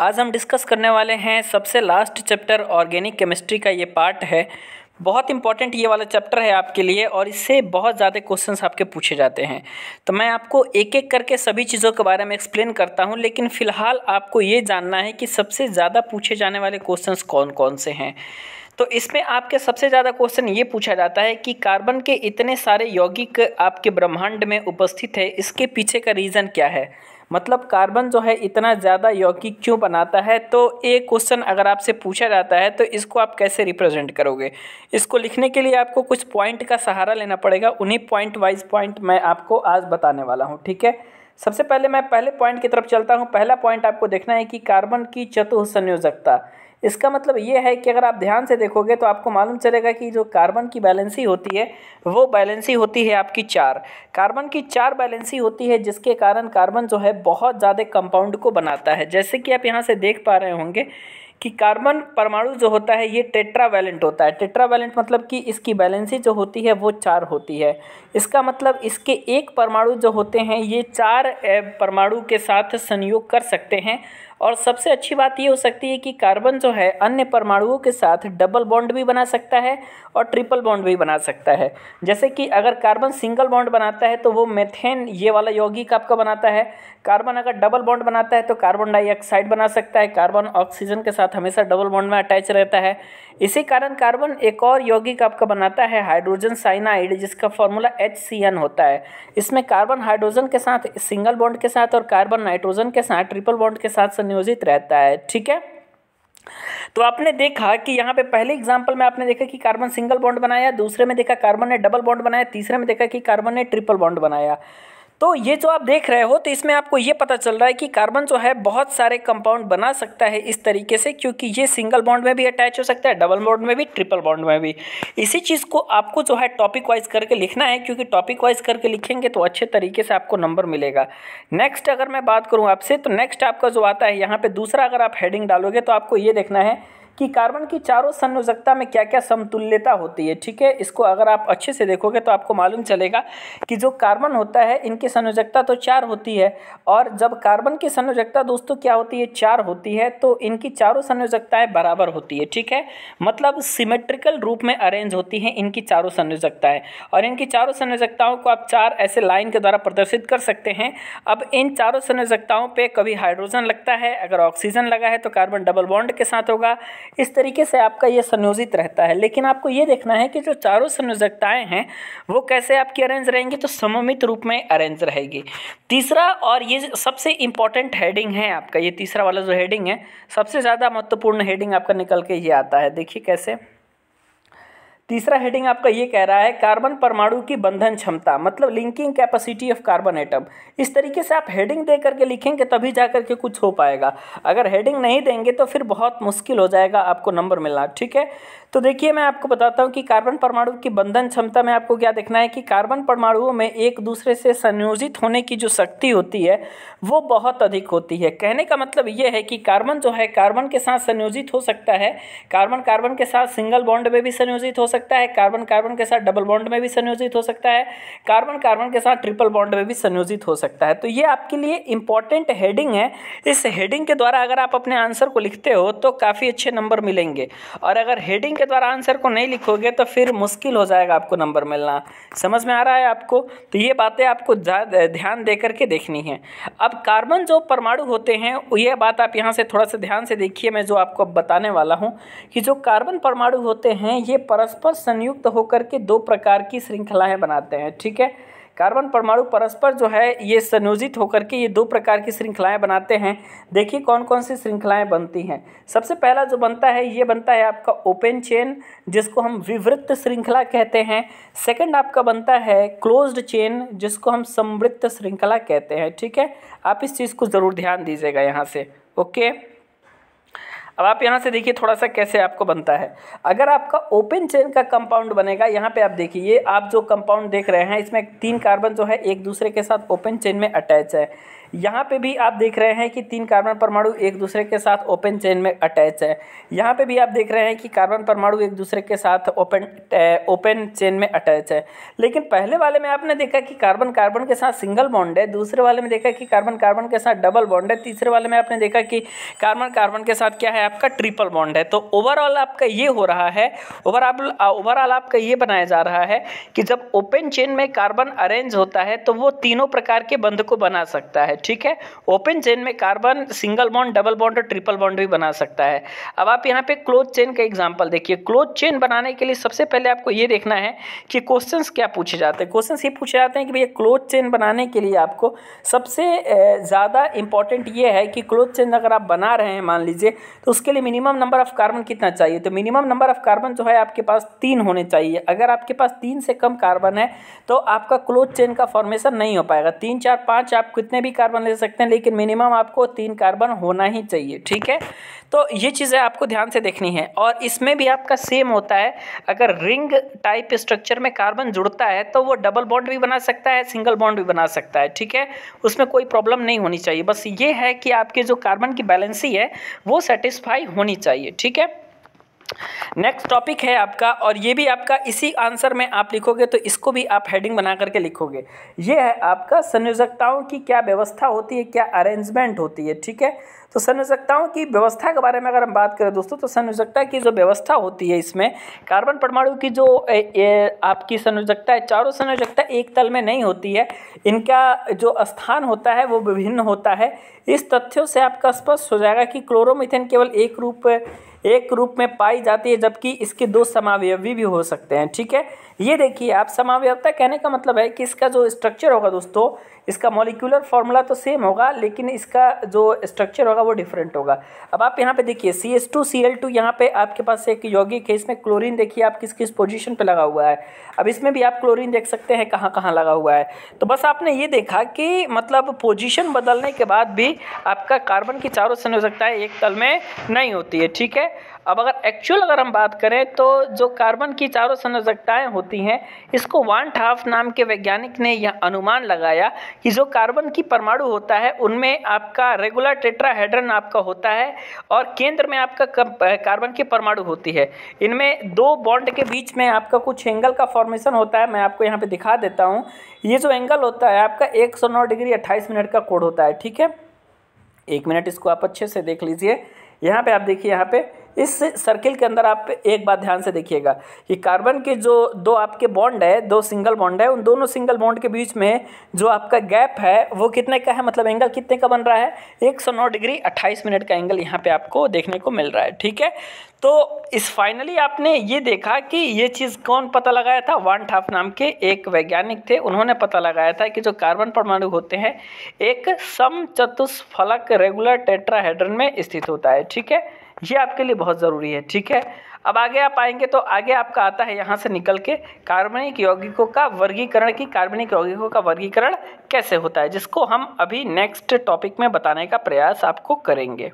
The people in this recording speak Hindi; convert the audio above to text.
आज हम डिस्कस करने वाले हैं सबसे लास्ट चैप्टर ऑर्गेनिक केमिस्ट्री का ये पार्ट है बहुत इंपॉर्टेंट ये वाला चैप्टर है आपके लिए और इससे बहुत ज़्यादा क्वेश्चंस आपके पूछे जाते हैं तो मैं आपको एक एक करके सभी चीज़ों के बारे में एक्सप्लेन करता हूँ लेकिन फ़िलहाल आपको ये जानना है कि सबसे ज़्यादा पूछे जाने वाले क्वेश्चंस कौन कौन से हैं तो इसमें आपके सबसे ज़्यादा क्वेश्चन ये पूछा जाता है कि कार्बन के इतने सारे यौगिक आपके ब्रह्मांड में उपस्थित है इसके पीछे का रीज़न क्या है मतलब कार्बन जो है इतना ज़्यादा यौगिक क्यों बनाता है तो एक क्वेश्चन अगर आपसे पूछा जाता है तो इसको आप कैसे रिप्रेजेंट करोगे इसको लिखने के लिए आपको कुछ पॉइंट का सहारा लेना पड़ेगा उन्हीं पॉइंट वाइज पॉइंट मैं आपको आज बताने वाला हूँ ठीक है सबसे पहले मैं पहले पॉइंट की तरफ चलता हूँ पहला पॉइंट आपको देखना है कि कार्बन की चतुसंयोजकता संयोजकता इसका मतलब ये है कि अगर आप ध्यान से देखोगे तो आपको मालूम चलेगा कि जो कार्बन की बैलेंसी होती है वो बैलेंसी होती है आपकी चार कार्बन की चार बैलेंसी होती है जिसके कारण कार्बन जो है बहुत ज़्यादा कंपाउंड को बनाता है जैसे कि आप यहाँ से देख पा रहे होंगे कि कार्बन परमाणु जो होता है ये वैलेंट होता है टेट्रावैलेंट मतलब कि इसकी बैलेंसी जो होती है वो चार होती है इसका मतलब इसके एक परमाणु जो होते हैं ये चार परमाणु के साथ संयोग कर सकते हैं और सबसे अच्छी बात ये हो सकती है कि कार्बन जो है अन्य परमाणुओं के साथ डबल बॉन्ड भी बना सकता है और ट्रिपल बॉन्ड भी बना सकता है जैसे कि अगर कार्बन सिंगल बॉन्ड बनाता है तो वो मेथेन ये वाला यौगिक आपका बनाता है कार्बन अगर डबल बॉन्ड बनाता है तो कार्बन डाइऑक्साइड बना सकता है कार्बन ऑक्सीजन के साथ हमेशा डबल बॉन्ड में अटैच रहता है इसी कारण कार्बन एक और यौगिक आपका बनाता है हाइड्रोजन साइनाइड जिसका फॉर्मूला एच होता है इसमें कार्बन हाइड्रोजन के साथ सिंगल बॉन्ड के साथ और कार्बन नाइट्रोजन के साथ ट्रिपल बॉन्ड के साथ संयोजित रहता है ठीक है तो आपने देखा कि यहाँ पे पहले एग्जाम्पल में आपने देखा कि कार्बन सिंगल बॉन्ड बनाया दूसरे में देखा कार्बन ने डबल बॉन्ड बनाया तीसरे में देखा कि कार्बन ने ट्रिपल बॉन्ड बनाया तो ये जो आप देख रहे हो तो इसमें आपको ये पता चल रहा है कि कार्बन जो है बहुत सारे कंपाउंड बना सकता है इस तरीके से क्योंकि ये सिंगल बॉन्ड में भी अटैच हो सकता है डबल बॉन्ड में भी ट्रिपल बॉन्ड में भी इसी चीज़ को आपको जो है टॉपिक वाइज करके लिखना है क्योंकि टॉपिक वाइज करके लिखेंगे तो अच्छे तरीके से आपको नंबर मिलेगा नेक्स्ट अगर मैं बात करूँ आपसे तो नेक्स्ट आपका जो आता है यहाँ पर दूसरा अगर आप हेडिंग डालोगे तो आपको ये देखना है कि कार्बन की चारों संयोजकता में क्या क्या समतुल्यता होती है ठीक है इसको अगर आप अच्छे से देखोगे तो आपको मालूम चलेगा कि जो कार्बन होता है इनकी संयोजकता तो चार होती है और जब कार्बन की संयोजकता दोस्तों क्या होती है चार होती है तो इनकी चारों संयोजकताएँ बराबर होती है ठीक है मतलब सिमेट्रिकल रूप में अरेंज होती हैं इनकी चारों संयोजकताएँ और इनकी चारों संयोजकताओं को आप चार ऐसे लाइन के द्वारा प्रदर्शित कर सकते हैं अब इन चारों संयोजकताओं पर कभी हाइड्रोजन लगता है अगर ऑक्सीजन लगा है तो कार्बन डबल बॉन्ड के साथ होगा इस तरीके से आपका ये संयोजित रहता है लेकिन आपको ये देखना है कि जो चारों संयोजकताएँ हैं वो कैसे आपकी अरेंज रहेंगी तो सममित रूप में अरेंज रहेगी तीसरा और ये सबसे इम्पॉर्टेंट हेडिंग है आपका ये तीसरा वाला जो हेडिंग है सबसे ज़्यादा महत्वपूर्ण हेडिंग आपका निकल के ये आता है देखिए कैसे तीसरा हेडिंग आपका ये कह रहा है कार्बन परमाणु की बंधन क्षमता मतलब linking capacity of carbon atom इस तरीके से आप हेडिंग दे करके लिखेंगे तभी जा करके कुछ हो पाएगा अगर हेडिंग नहीं देंगे तो फिर बहुत मुश्किल हो जाएगा आपको नंबर मिलना ठीक है तो देखिए मैं आपको बताता हूँ कि कार्बन परमाणु की बंधन क्षमता में आपको क्या देखना है कि कार्बन परमाणुओं में एक दूसरे से संयोजित होने की जो शक्ति होती है वो बहुत अधिक होती है कहने का मतलब ये है कि कार्बन जो है कार्बन के साथ संयोजित हो सकता है कार्बन कार्बन के साथ सिंगल बॉन्ड में भी संयोजित हो सकता है कार्बन कार्बन के साथ डबल बॉन्ड में भी संयोजित हो सकता है कार्बन कार्बन के साथ ट्रिपल बॉन्ड में भी संयोजित हो सकता है तो ये आपके लिए इंपॉर्टेंट हेडिंग है इस हेडिंग के द्वारा अगर आप अपने आंसर को लिखते हो तो काफ़ी अच्छे नंबर मिलेंगे और अगर हेडिंग के द्वारा आंसर को नहीं लिखोगे तो फिर मुश्किल हो जाएगा आपको नंबर मिलना समझ में आ रहा है आपको तो ये बातें आपको ध्यान दे करके देखनी है अब कार्बन जो परमाणु होते हैं ये बात आप यहाँ से थोड़ा सा ध्यान से देखिए मैं जो आपको बताने वाला हूँ कि जो कार्बन परमाणु होते हैं ये परस्पर परस्पर संयुक्त होकर के दो प्रकार की श्रृंखलाएँ बनाते हैं ठीक है कार्बन परमाणु परस्पर जो है ये संयोजित होकर के ये दो प्रकार की श्रृंखलाएं बनाते हैं देखिए कौन कौन सी श्रृंखलाएं बनती हैं सबसे पहला जो बनता है ये बनता है आपका ओपन चेन जिसको हम विवृत्त श्रृंखला कहते हैं सेकंड आपका बनता है क्लोज्ड चेन जिसको हम समवृत्त श्रृंखला कहते हैं ठीक है आप इस चीज़ को ज़रूर ध्यान दीजिएगा यहाँ से ओके अब आप यहाँ से देखिए थोड़ा सा कैसे आपको बनता है अगर आपका ओपन चेन का कंपाउंड बनेगा यहाँ पे आप देखिए ये आप जो कंपाउंड देख रहे हैं इसमें तीन कार्बन जो है एक दूसरे के साथ ओपन चेन में अटैच है यहाँ पे भी आप देख रहे हैं कि तीन कार्बन परमाणु एक दूसरे के साथ ओपन चेन में अटैच है यहाँ पे भी आप देख रहे हैं कि कार्बन परमाणु एक दूसरे के साथ ओपन ओपन चेन में अटैच है लेकिन पहले वाले में आपने देखा कि कार्बन कार्बन के साथ सिंगल बॉन्ड है दूसरे वाले में देखा कि कार्बन कार्बन के साथ डबल बॉन्ड है तीसरे वाले में आपने देखा कि कार्बन कार्बन के साथ क्या है आपका ट्रिपल बॉन्ड है तो ओवरऑल आपका ये हो रहा है ओवरऑल ओवरऑल आपका ये बनाया जा रहा है कि जब ओपन चेन में कार्बन अरेंज होता है तो वो तीनों प्रकार के बंध को बना सकता है ठीक है ओपन चेन में carbon single bond double bond और ट्रिपल बॉन्ड भी बना सकता है अब आप यहाँ पे क्लोज चेन का एग्जाम्पल देखिए क्लोज चेन बनाने के लिए सबसे पहले आपको ये देखना है कि क्वेश्चन क्या पूछे जाते हैं क्वेश्चन ये पूछे जाते हैं कि भैया क्लोज चेन बनाने के लिए आपको सबसे ज़्यादा इंपॉर्टेंट ये है कि क्लोज चेन अगर आप बना रहे हैं मान लीजिए तो उसके लिए मिनिमम नंबर ऑफ़ कार्बन कितना चाहिए तो मिनिमम नंबर ऑफ़ कार्बन जो है आपके पास तीन होने चाहिए अगर आपके पास तीन से कम कार्बन है तो आपका क्लोज चेन का फॉर्मेशन नहीं हो पाएगा तीन चार पाँच आप कितने भी कार्बन कार्बन ले सकते हैं लेकिन मिनिमम आपको तीन कार्बन होना ही चाहिए ठीक है तो ये चीज़ें आपको ध्यान से देखनी है और इसमें भी आपका सेम होता है अगर रिंग टाइप स्ट्रक्चर में कार्बन जुड़ता है तो वो डबल बॉन्ड भी बना सकता है सिंगल बॉन्ड भी बना सकता है ठीक है उसमें कोई प्रॉब्लम नहीं होनी चाहिए बस ये है कि आपके जो कार्बन की बैलेंसी है वो सेटिस्फाई होनी चाहिए ठीक है नेक्स्ट टॉपिक है आपका और ये भी आपका इसी आंसर में आप लिखोगे तो इसको भी आप हेडिंग बना करके लिखोगे ये है आपका संयोजकताओं की क्या व्यवस्था होती है क्या अरेंजमेंट होती है ठीक है तो संयोजकताओं की व्यवस्था के बारे में अगर हम बात करें दोस्तों तो संयोजकता की जो व्यवस्था होती है इसमें कार्बन परमाणु की जो ए, ए, आपकी संयोजकता है चारों संयोजकता एक तल में नहीं होती है इनका जो स्थान होता है वो विभिन्न होता है इस तथ्यों से आपका स्पष्ट हो जाएगा कि क्लोरोमिथेन केवल एक रूप एक रूप में पाई जाती है जबकि इसके दो समावयवी भी हो सकते हैं ठीक है ये देखिए आप समावयवता कहने का मतलब है कि इसका जो स्ट्रक्चर होगा दोस्तों इसका मॉलिकुलर फार्मूला तो सेम होगा लेकिन इसका जो स्ट्रक्चर होगा वो डिफरेंट होगा अब आप यहाँ पे देखिए C S two C L two यहाँ पर आपके पास एक यौगिक है इसमें क्लोरीन देखिए आप किस किस पोजिशन पर लगा हुआ है अब इसमें भी आप क्लोरीन देख सकते हैं कहाँ कहाँ लगा हुआ है तो बस आपने ये देखा कि मतलब पोजिशन बदलने के बाद भी आपका कार्बन की चारों है एक तल में नहीं होती है ठीक है अब अगर एक्चुअल अगर हम बात करें तो जो कार्बन की चारों संरचकताएँ होती हैं इसको वन हाफ नाम के वैज्ञानिक ने यह अनुमान लगाया कि जो कार्बन की परमाणु होता है उनमें आपका रेगुलर टेट्राहेड्रन आपका होता है और केंद्र में आपका कार्बन की परमाणु होती है इनमें दो बॉन्ड के बीच में आपका कुछ एंगल का फॉर्मेशन होता है मैं आपको यहाँ पर दिखा देता हूँ ये जो एंगल होता है आपका एक डिग्री अट्ठाईस मिनट का कोड होता है ठीक है एक मिनट इसको आप अच्छे से देख लीजिए यहाँ पे आप देखिए यहाँ पे इस सर्किल के अंदर आप एक बात ध्यान से देखिएगा कि कार्बन के जो दो आपके बॉन्ड है दो सिंगल बॉन्ड है उन दोनों सिंगल बॉन्ड के बीच में जो आपका गैप है वो कितने का है मतलब एंगल कितने का बन रहा है एक सौ नौ डिग्री अट्ठाईस मिनट का एंगल यहाँ पे आपको देखने को मिल रहा है ठीक है तो इस फाइनली आपने ये देखा कि ये चीज़ कौन पता लगाया था वन ठाफ नाम के एक वैज्ञानिक थे उन्होंने पता लगाया था कि जो कार्बन परमाणु होते हैं एक समचतुष्फलक रेगुलर टेट्राहेड्रन में स्थित होता है ठीक है ये आपके लिए बहुत ज़रूरी है ठीक है अब आगे आप आएंगे तो आगे आपका आता है यहाँ से निकल के कार्बनिक यौगिकों का वर्गीकरण की कार्बनिक यौगिकों का वर्गीकरण कैसे होता है जिसको हम अभी नेक्स्ट टॉपिक में बताने का प्रयास आपको करेंगे